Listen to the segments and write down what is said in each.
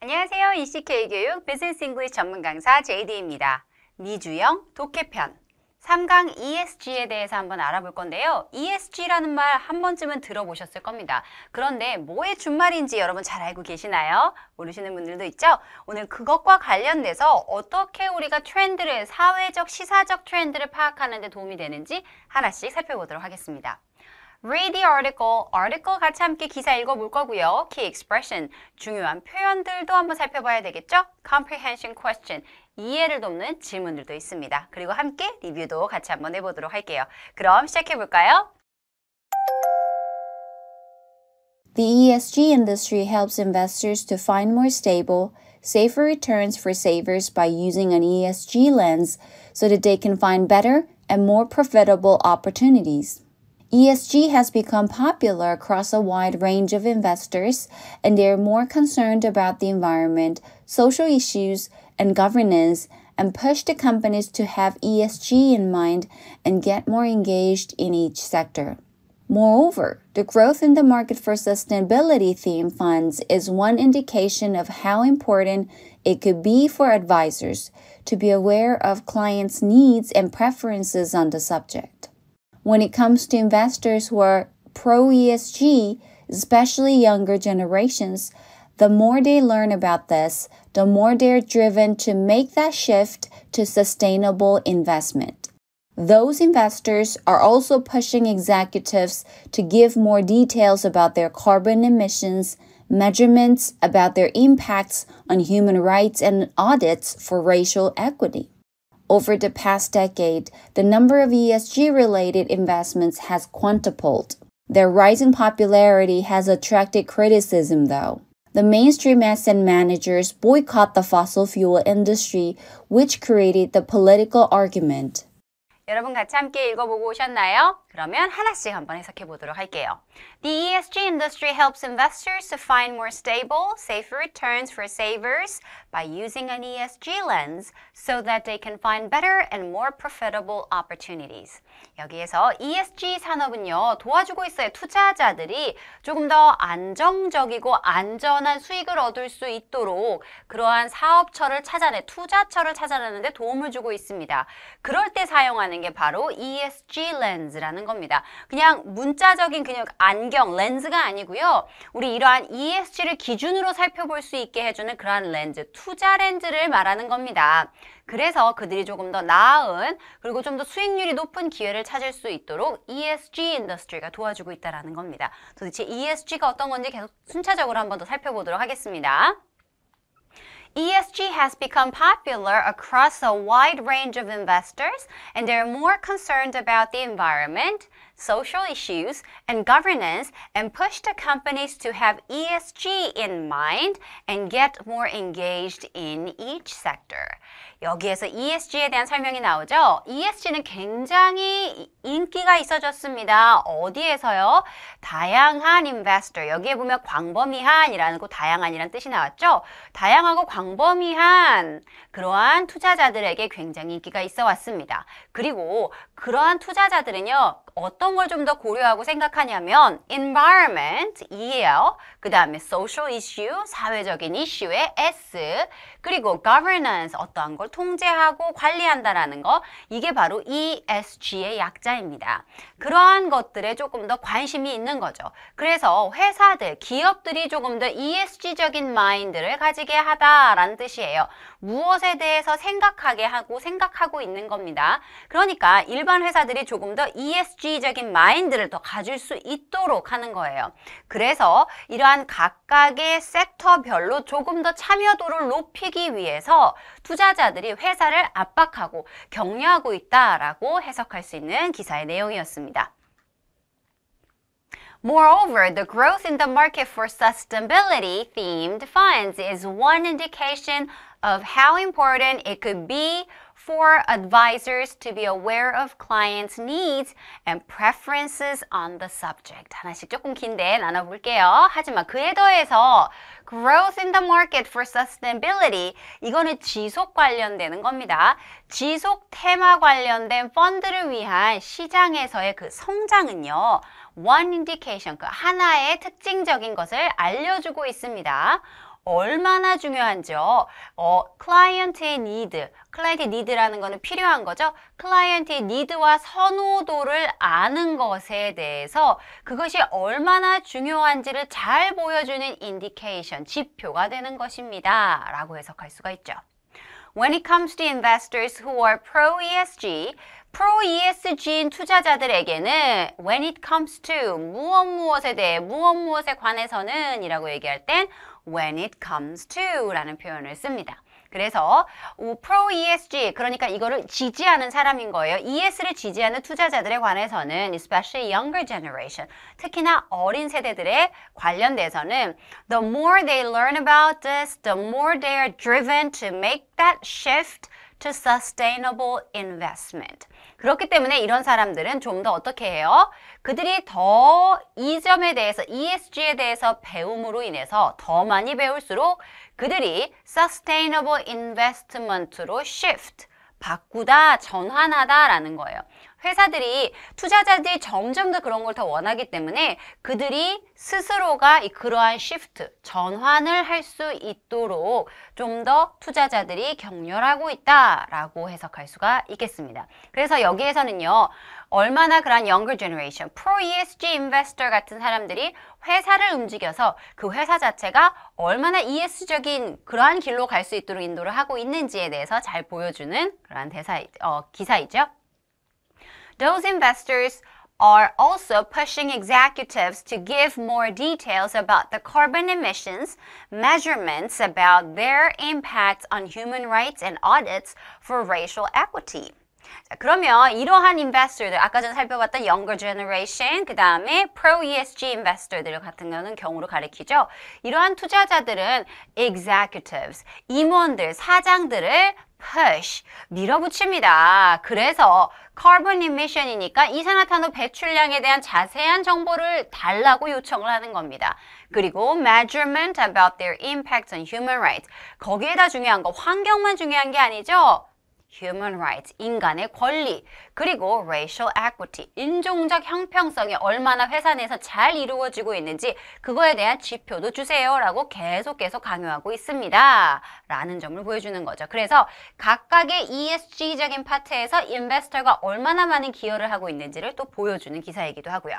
안녕하세요. ECK 교육 비즈니스 잉글리 전문 강사 JD입니다. 미주영 독해편 3강 ESG에 대해서 한번 알아볼 건데요. ESG라는 말 한 번쯤은 들어보셨을 겁니다. 그런데 뭐의 준말인지 여러분 잘 알고 계시나요? 모르시는 분들도 있죠? 오늘 그것과 관련돼서 어떻게 우리가 트렌드를, 사회적, 시사적 트렌드를 파악하는 데 도움이 되는지 하나씩 살펴보도록 하겠습니다. read the article, article 같이 함께 기사 읽어볼 거고요. key expression, 중요한 표현들도 한번 살펴봐야 되겠죠? comprehension question, 이해를 돕는 질문들도 있습니다. 그리고 함께 리뷰도 같이 한번 해보도록 할게요. 그럼 시작해볼까요? The ESG industry helps investors to find more stable, safer returns for savers by using an ESG lens so that they can find better and more profitable opportunities. ESG has become popular across a wide range of investors, and they are more concerned about the environment, social issues, and governance, and push the companies to have ESG in mind and get more engaged in each sector. Moreover, the growth in the market for sustainability theme funds is one indication of how important it could be for advisors to be aware of clients' needs and preferences on the subject. When it comes to investors who are pro ESG, especially younger generations, the more they learn about this, the more they're driven to make that shift to sustainable investment. Those investors are also pushing executives to give more details about their carbon emissions, measurements about their impacts on human rights, and audits for racial equity. Over the past decade, the number of ESG related investments has quintupled. Their rising popularity has attracted criticism, though. The mainstream asset managers boycott the fossil fuel industry, which created the political argument. 여러분 같이 함께 읽어보고 오셨나요? 그러면 하나씩 한번 해석해 보도록 할게요. The ESG industry helps investors to find more stable, safer returns for savers by using an ESG lens so that they can find better and more profitable opportunities. 여기에서 ESG 산업은요, 도와주고 있어요. 투자자들이 조금 더 안정적이고 안전한 수익을 얻을 수 있도록 그러한 사업처를 찾아내, 투자처를 찾아내는데 도움을 주고 있습니다. 그럴 때 사용하는 게 바로 ESG lens라는 겁니다. 그냥 문자적인 그냥 안경, 렌즈가 아니고요. 우리 이러한 ESG를 기준으로 살펴볼 수 있게 해주는 그러한 렌즈, 투자 렌즈를 말하는 겁니다. 그래서 그들이 조금 더 나은 그리고 좀 더 수익률이 높은 기회를 찾을 수 있도록 ESG 인더스트리가 도와주고 있다는 겁니다. 도대체 ESG가 어떤 건지 계속 순차적으로 한번 더 살펴보도록 하겠습니다. ESG has become popular across a wide range of investors, and they're more concerned about the environment, social issues, and governance and push the companies to have ESG in mind and get more engaged in each sector. 여기에서 ESG에 대한 설명이 나오죠. ESG는 굉장히 인기가 있어졌습니다. 어디에서요? 다양한 investor. 여기에 보면 광범위한이라는 거 다양한이라는 뜻이 나왔죠. 다양하고 광범위한 그러한 투자자들에게 굉장히 인기가 있어 왔습니다. 그리고 그러한 투자자들은요. 어떤 걸 좀 더 고려하고 생각하냐면 environment, E예요. 그 다음에 social issue, 사회적인 이슈의 S, 그리고 governance, 어떠한 걸 통제하고 관리한다라는 거 이게 바로 ESG의 약자입니다. 그러한 것들에 조금 더 관심이 있는 거죠. 그래서 회사들, 기업들이 조금 더 ESG적인 마인드를 가지게 하다라는 뜻이에요. 무엇에 대해서 생각하게 하고 생각하고 있는 겁니다. 그러니까 일반 회사들이 조금 더 ESG 주의적인 마인드를 더 가질 수 있도록 하는 거예요. 그래서 이러한 각각의 섹터별로 조금 더 참여도를 높이기 위해서 투자자들이 회사를 압박하고 격려하고 있다라고 해석할 수 있는 기사의 내용이었습니다. Moreover, the growth in the market for sustainability themed funds is one indication of how important it could be for advisors to be aware of clients' needs and preferences on the subject. 하나씩 조금 긴데 나눠볼게요. 하지만 그에 더해서 growth in the market for sustainability 이거는 지속 관련되는 겁니다. 지속 테마 관련된 펀드를 위한 시장에서의 그 성장은요. one indication, 그 하나의 특징적인 것을 알려주고 있습니다. 얼마나 중요한지요. 어, 클라이언트의 니드, 클라이언트의 n e 라는 거는 필요한 거죠. 클라이언트의 니드와 선호도를 아는 것에 대해서 그것이 얼마나 중요한지를 잘 보여주는 인디케이션, 지표가 되는 것입니다. 라고 해석할 수가 있죠. When it comes to investors who are pro-ESG, 프로 ESG인 투자자들에게는 when it comes to 무엇 무엇에 대해 무엇 무엇에 관해서는 이라고 얘기할 땐 when it comes to 라는 표현을 씁니다. 그래서 pro ESG 그러니까 이거를 지지하는 사람인 거예요. ES를 지지하는 투자자들에 관해서는 especially younger generation 특히나 어린 세대들에 관련돼서는 the more they learn about this, the more they are driven to make that shift to sustainable investment. 그렇기 때문에 이런 사람들은 좀 더 어떻게 해요? 그들이 더 이 점에 대해서 ESG에 대해서 배움으로 인해서 더 많이 배울수록 그들이 sustainable investment로 shift 바꾸다, 전환하다 라는 거예요. 회사들이 투자자들이 점점 더 그런 걸 더 원하기 때문에 그들이 스스로가 그러한 시프트, 전환을 할 수 있도록 좀 더 투자자들이 격렬하고 있다라고 해석할 수가 있겠습니다. 그래서 여기에서는요. 얼마나 그러한 younger generation, pro ESG investor 같은 사람들이 회사를 움직여서 그 회사 자체가 얼마나 ES적인 그러한 길로 갈 수 있도록 인도를 하고 있는지에 대해서 잘 보여주는 그러한 대사, 어, 기사이죠. Those investors are also pushing executives to give more details about the carbon emissions, measurements about their impact on human rights and audits for racial equity. 자, 그러면 이러한 인베스터들, 아까 전에 살펴봤던 Younger Generation, 그 다음에 Pro ESG 인베스터들 같은 경우는 경우로 가리키죠. 이러한 투자자들은 Executives, 임원들, 사장들을 push, 밀어붙입니다. 그래서 carbon emission이니까 이산화탄소 배출량에 대한 자세한 정보를 달라고 요청을 하는 겁니다. 그리고 measurement about their impact on human rights. 거기에다 중요한 거 환경만 중요한 게 아니죠. human rights, 인간의 권리, 그리고 racial equity, 인종적 형평성이 얼마나 회사 내에서 잘 이루어지고 있는지 그거에 대한 지표도 주세요 라고 계속 계속 강요하고 있습니다. 라는 점을 보여주는 거죠. 그래서 각각의 ESG적인 파트에서 인베스터가 얼마나 많은 기여를 하고 있는지를 또 보여주는 기사이기도 하고요.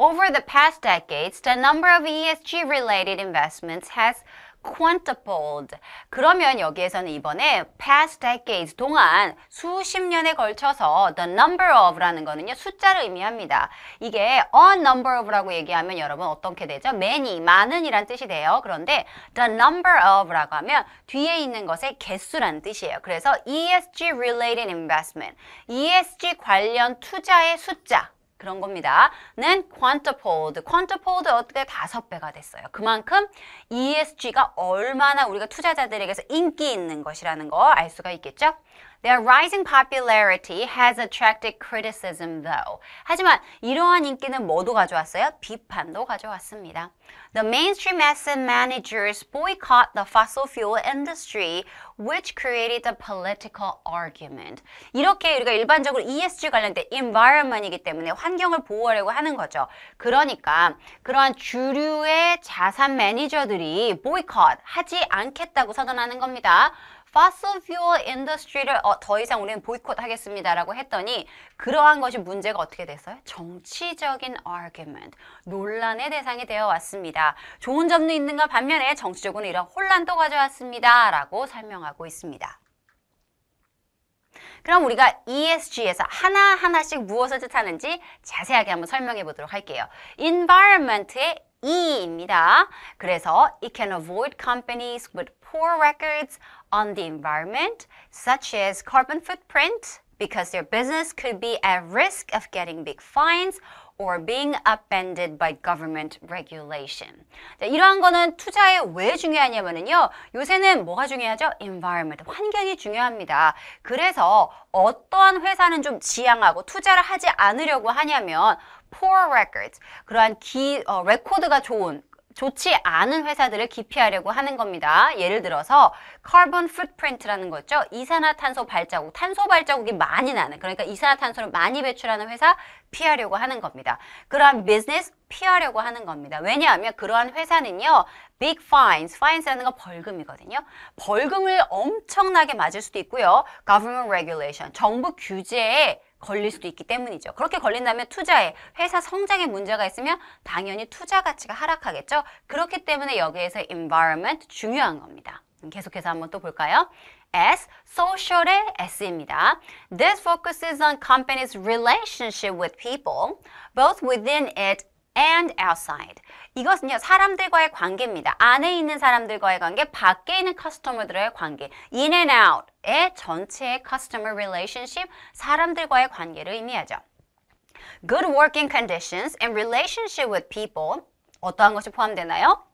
Over the past decades, the number of ESG-related investments has quantipled. 그러면 여기에서는 이번에 past decades 동안 수십 년에 걸쳐서 the number of라는 거는요. 숫자를 의미합니다. 이게 a number of라고 얘기하면 여러분 어떻게 되죠? many, 많은 이란 뜻이 돼요. 그런데 the number of라고 하면 뒤에 있는 것의 개수란 뜻이에요. 그래서 ESG related investment, ESG 관련 투자의 숫자 그런 겁니다. 는 quantifold. quantifold 어떻게 다섯 배가 됐어요. 그만큼 ESG가 얼마나 우리가 투자자들에게서 인기 있는 것이라는 거 알 수가 있겠죠? Their rising popularity has attracted criticism though. 하지만 이러한 인기는 뭐도 가져왔어요? 비판도 가져왔습니다. The mainstream asset managers boycott the fossil fuel industry which created a political argument. 이렇게 우리가 일반적으로 ESG 관련된 environment이기 때문에 환경을 보호하려고 하는 거죠. 그러니까 그러한 주류의 자산 매니저들이 보이콧 하지 않겠다고 선언하는 겁니다. fossil fuel industry를 어, 더 이상 우리는 보이콧하겠습니다라고 했더니 그러한 것이 문제가 어떻게 됐어요? 정치적인 argument, 논란의 대상이 되어 왔습니다. 좋은 점도 있는가 반면에 정치적으로 이런 혼란도 가져왔습니다라고 설명하고 있습니다. 그럼 우리가 ESG에서 하나하나씩 무엇을 뜻하는지 자세하게 한번 설명해 보도록 할게요. environment의 이입니다. 그래서 it can avoid companies with poor records on the environment such as carbon footprint because their business could be at risk of getting big fines or being upended by government regulation. 자, 이러한 거는 투자에 왜 중요하냐면요. 요새는 뭐가 중요하죠? environment, 환경이 중요합니다. 그래서 어떠한 회사는 좀 지양하고 투자를 하지 않으려고 하냐면 poor records, 그러한 기, 어, 레코드가 좋은 좋지 않은 회사들을 기피하려고 하는 겁니다. 예를 들어서 carbon footprint라는 거죠. 이산화탄소 발자국, 탄소 발자국이 많이 나는 그러니까 이산화탄소를 많이 배출하는 회사 피하려고 하는 겁니다. 그러한 business 피하려고 하는 겁니다. 왜냐하면 그러한 회사는요. big fines, fines라는 건 벌금이거든요. 벌금을 엄청나게 맞을 수도 있고요. government regulation, 정부 규제에 걸릴 수도 있기 때문이죠. 그렇게 걸린다면 투자에 회사 성장에 문제가 있으면 당연히 투자 가치가 하락하겠죠. 그렇기 때문에 여기에서 environment 중요한 겁니다. 계속해서 한번 또 볼까요? S, social의 S입니다. This focuses on companies' relationship with people, both within it and outside. 이것은요 사람들과의 관계입니다. 안에 있는 사람들과의 관계, 밖에 있는 커스터머들의 관계, in and out의 전체의 customer relationship, 사람들과의 관계를 의미하죠. Good working conditions and relationship with people 어떠한 것이 포함되나요?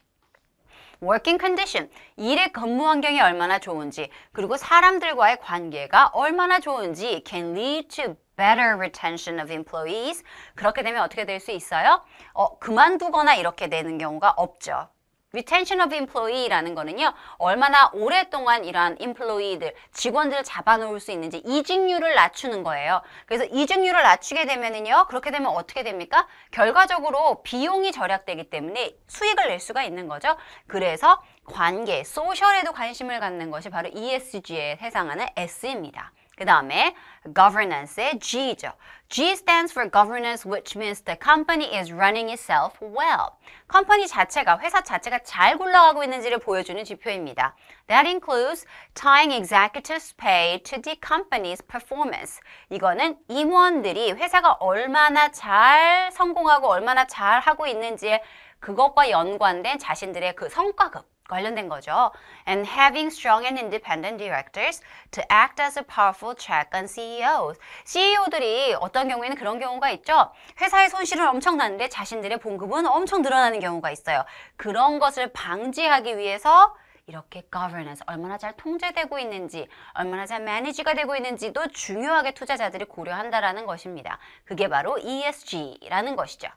working condition, 일의 근무 환경이 얼마나 좋은지, 그리고 사람들과의 관계가 얼마나 좋은지 can lead to better retention of employees. 그렇게 되면 어떻게 될 수 있어요? 어, 그만두거나 이렇게 되는 경우가 없죠. retention of employee라는 거는요. 얼마나 오랫동안 이러한 employee들, 직원들을 잡아놓을 수 있는지 이직률을 낮추는 거예요. 그래서 이직률을 낮추게 되면은요. 그렇게 되면 어떻게 됩니까? 결과적으로 비용이 절약되기 때문에 수익을 낼 수가 있는 거죠. 그래서 관계, 소셜에도 관심을 갖는 것이 바로 ESG에 해당하는 S입니다. 그 다음에 governanc의 e G죠. G stands for governance which means the company is running itself well. 컴퍼니 자체가, 회사 자체가 잘 굴러가고 있는지를 보여주는 지표입니다. That includes tying executives' pay to the company's performance. 이거는 임원들이 회사가 얼마나 잘 성공하고 얼마나 잘 하고 있는지 그것과 연관된 자신들의 그 성과급 관련된 거죠. And having strong and independent directors to act as a powerful check on CEOs. CEO들이 어떤 경우에는 그런 경우가 있죠. 회사의 손실은 엄청나는데 자신들의 봉급은 엄청 늘어나는 경우가 있어요. 그런 것을 방지하기 위해서 이렇게 governance, 얼마나 잘 통제되고 있는지, 얼마나 잘 manage가 되고 있는지도 중요하게 투자자들이 고려한다라는 것입니다. 그게 바로 ESG라는 것이죠.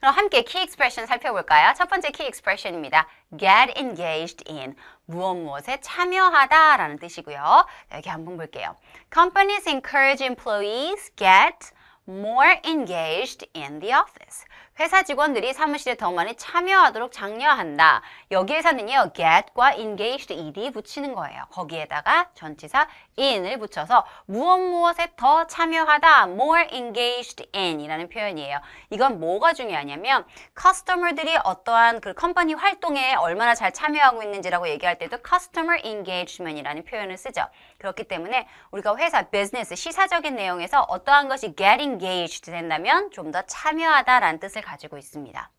그럼 함께 key expression 살펴볼까요? 첫 번째 key expression입니다. get engaged in 무엇 무엇에 참여하다 라는 뜻이고요. 여기 한번 볼게요. Companies encourage employees get more engaged in the office. 회사 직원들이 사무실에 더 많이 참여하도록 장려한다. 여기에서는요. get과 engaged ed 붙이는 거예요. 거기에다가 전치사 in을 붙여서 무엇 무엇에 더 참여하다 more engaged in 이라는 표현이에요. 이건 뭐가 중요하냐면 커스터머들이 어떠한 그 컴퍼니 활동에 얼마나 잘 참여하고 있는지라고 얘기할 때도 customer engagement이라는 표현을 쓰죠. 그렇기 때문에 우리가 회사 비즈니스 시사적인 내용에서 어떠한 것이 get engaged 된다면 좀 더 참여하다라는 뜻을 가지고 있습니다.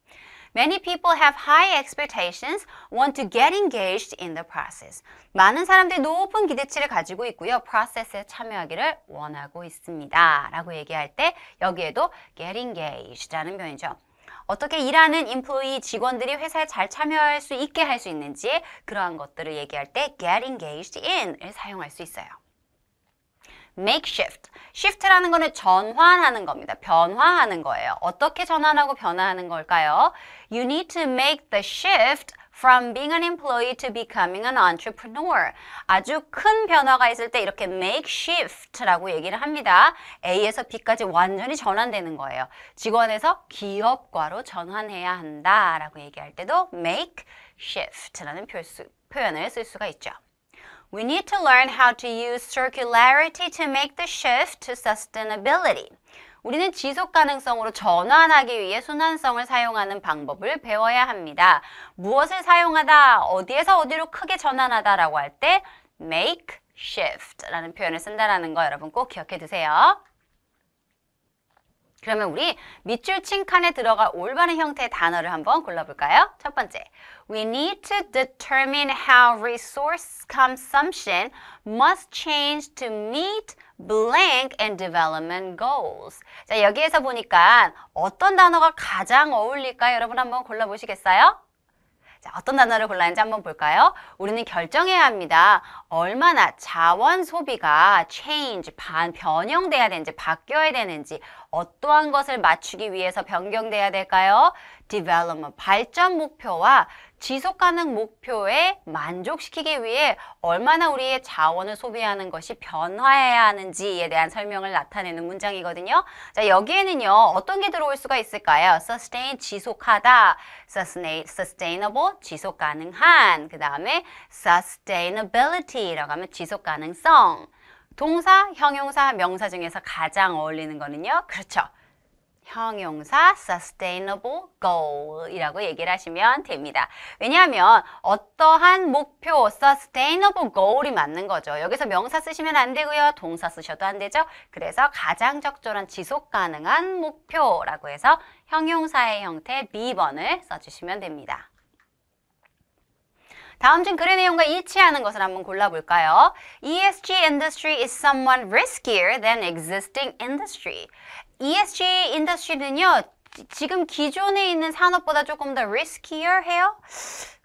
Many people have high expectations, want to get engaged in the process. 많은 사람들이 높은 기대치를 가지고 있고요. 프로세스에 참여하기를 원하고 있습니다. 라고 얘기할 때 여기에도 get engaged라는 표현이죠. 어떻게 일하는 인플루이 직원들이 회사에 잘 참여할 수 있게 할 수 있는지 그러한 것들을 얘기할 때 get engaged in을 사용할 수 있어요. make shift. shift라는 거는 전환하는 겁니다. 변화하는 거예요. 어떻게 전환하고 변화하는 걸까요? You need to make the shift from being an employee to becoming an entrepreneur. 아주 큰 변화가 있을 때 이렇게 make shift라고 얘기를 합니다. A에서 B까지 완전히 전환되는 거예요. 직원에서 기업과로 전환해야 한다라고 얘기할 때도 make shift라는 표현을 쓸 수가 있죠. We need to learn how to use circularity to make the shift to sustainability. 우리는 지속 가능성으로 전환하기 위해 순환성을 사용하는 방법을 배워야 합니다. 무엇을 사용하다, 어디에서 어디로 크게 전환하다라고 할 때 make shift라는 표현을 쓴다라는 거 여러분 꼭 기억해 두세요. 그러면 우리 밑줄 칭칸에 들어갈 올바른 형태의 단어를 한번 골라볼까요? 첫 번째, We need to determine how resource consumption must change to meet blank and development goals. 자, 여기에서 보니까 어떤 단어가 가장 어울릴까요? 여러분 한번 골라보시겠어요? 자, 어떤 단어를 골랐는지 한번 볼까요? 우리는 결정해야 합니다. 얼마나 자원 소비가 change, 반, 변형돼야 되는지, 바뀌어야 되는지, 어떠한 것을 맞추기 위해서 변경돼야 될까요? development, 발전 목표와 지속 가능 목표에 만족시키기 위해 얼마나 우리의 자원을 소비하는 것이 변화해야 하는지에 대한 설명을 나타내는 문장이거든요. 자, 여기에는요. 어떤 게 들어올 수가 있을까요? sustain 지속하다, sustain, s u a b l e 지속 가능한, 그다음에 sustainability라고 하면 지속 가능성. 동사, 형용사, 명사 중에서 가장 어울리는 거는요. 그렇죠. 형용사 sustainable goal이라고 얘기를 하시면 됩니다. 왜냐하면 어떠한 목표 sustainable goal이 맞는 거죠. 여기서 명사 쓰시면 안 되고요. 동사 쓰셔도 안 되죠. 그래서 가장 적절한 지속 가능한 목표라고 해서 형용사의 형태 B번을 써주시면 됩니다. 다음 중 글의 내용과 일치하는 것을 한번 골라볼까요? ESG industry is somewhat riskier than existing industry. ESG 인더스트리는요 지금 기존에 있는 산업보다 조금 더 riskier 해요?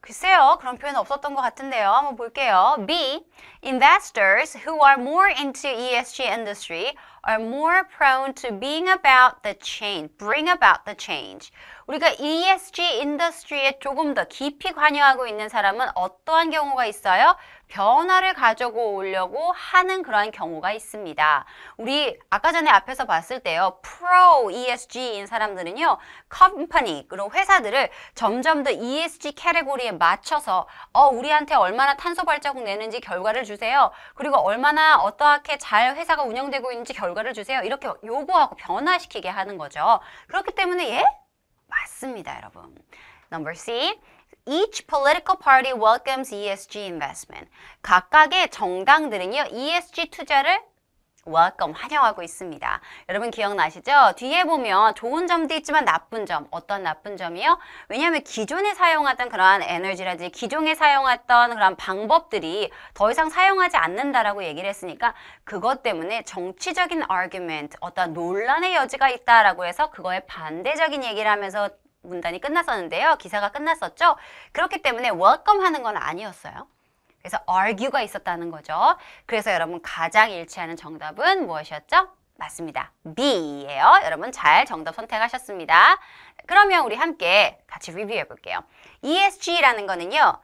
글쎄요 그런 표현 없었던 것 같은데요 한번 볼게요 B. Investors who are more into ESG industry are more prone to being about the change, bring about the change 우리가 ESG 인더스트리에 조금 더 깊이 관여하고 있는 사람은 어떠한 경우가 있어요? 변화를 가져고 오려고 하는 그러한 경우가 있습니다. 우리 아까 전에 앞에서 봤을 때요. 프로 ESG인 사람들은요. 컴퍼니, 그런 회사들을 점점 더 ESG 캐테고리에 맞춰서 어 우리한테 얼마나 탄소 발자국 내는지 결과를 주세요. 그리고 얼마나 어떻게잘 회사가 운영되고 있는지 결과를 주세요. 이렇게 요구하고 변화시키게 하는 거죠. 그렇기 때문에 예? 맞습니다, 여러분. Number C. Each political party welcomes ESG investment. 각각의 정당들은요, ESG 투자를 welcome, 환영하고 있습니다. 여러분 기억나시죠? 뒤에 보면 좋은 점도 있지만 나쁜 점, 어떤 나쁜 점이요? 왜냐하면 기존에 사용하던 그러한 에너지라든지 기존에 사용했던 그런 방법들이 더 이상 사용하지 않는다라고 얘기를 했으니까 그것 때문에 정치적인 argument, 어떤 논란의 여지가 있다라고 해서 그거에 반대적인 얘기를 하면서 문단이 끝났었는데요. 기사가 끝났었죠. 그렇기 때문에 welcome 하는 건 아니었어요. 그래서 argue가 있었다는 거죠. 그래서 여러분 가장 일치하는 정답은 무엇이었죠? 맞습니다. B예요. 여러분 잘 정답 선택하셨습니다. 그러면 우리 함께 같이 리뷰해 볼게요. ESG라는 거는요.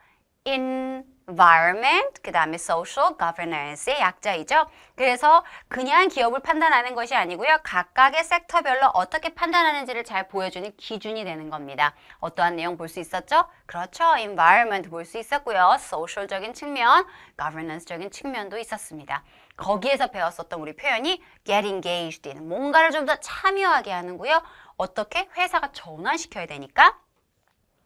in environment, 그 다음에 social governance의 약자이죠. 그래서 그냥 기업을 판단하는 것이 아니고요. 각각의 섹터별로 어떻게 판단하는지를 잘 보여주는 기준이 되는 겁니다. 어떠한 내용 볼 수 있었죠? 그렇죠. environment 볼 수 있었고요. social적인 측면, governance적인 측면도 있었습니다. 거기에서 배웠었던 우리 표현이 get engaged in, 뭔가를 좀 더 참여하게 하는고요. 어떻게 회사가 전환시켜야 되니까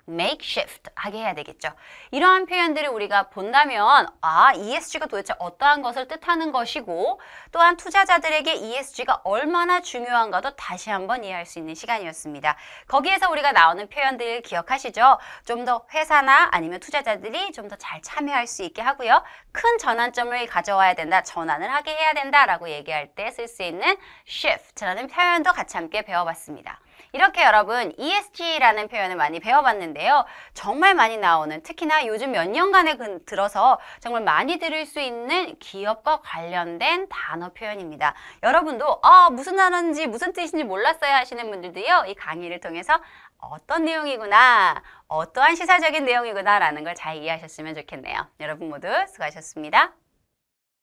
makeshift 하게 해야 되겠죠. 이러한 표현들을 우리가 본다면 아 ESG가 도대체 어떠한 것을 뜻하는 것이고 또한 투자자들에게 ESG가 얼마나 중요한가도 다시 한번 이해할 수 있는 시간이었습니다. 거기에서 우리가 나오는 표현들 기억하시죠? 좀 더 회사나 아니면 투자자들이 좀 더 잘 참여할 수 있게 하고요. 큰 전환점을 가져와야 된다, 전환을 하게 해야 된다라고 얘기할 때 쓸 수 있는 shift라는 표현도 같이 함께 배워봤습니다. 이렇게 여러분 ESG라는 표현을 많이 배워봤는데요. 정말 많이 나오는 특히나 요즘 몇 년간에 들어서 정말 많이 들을 수 있는 기업과 관련된 단어 표현입니다. 여러분도 아 무슨 단어인지 무슨 뜻인지 몰랐어요 하시는 분들도요. 이 강의를 통해서 어떤 내용이구나, 어떠한 시사적인 내용이구나라는 걸 잘 이해하셨으면 좋겠네요. 여러분 모두 수고하셨습니다.